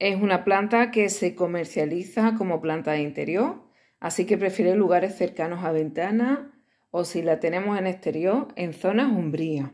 Es una planta que se comercializa como planta de interior, así que prefiere lugares cercanos a ventanas o si la tenemos en exterior, en zonas umbrías.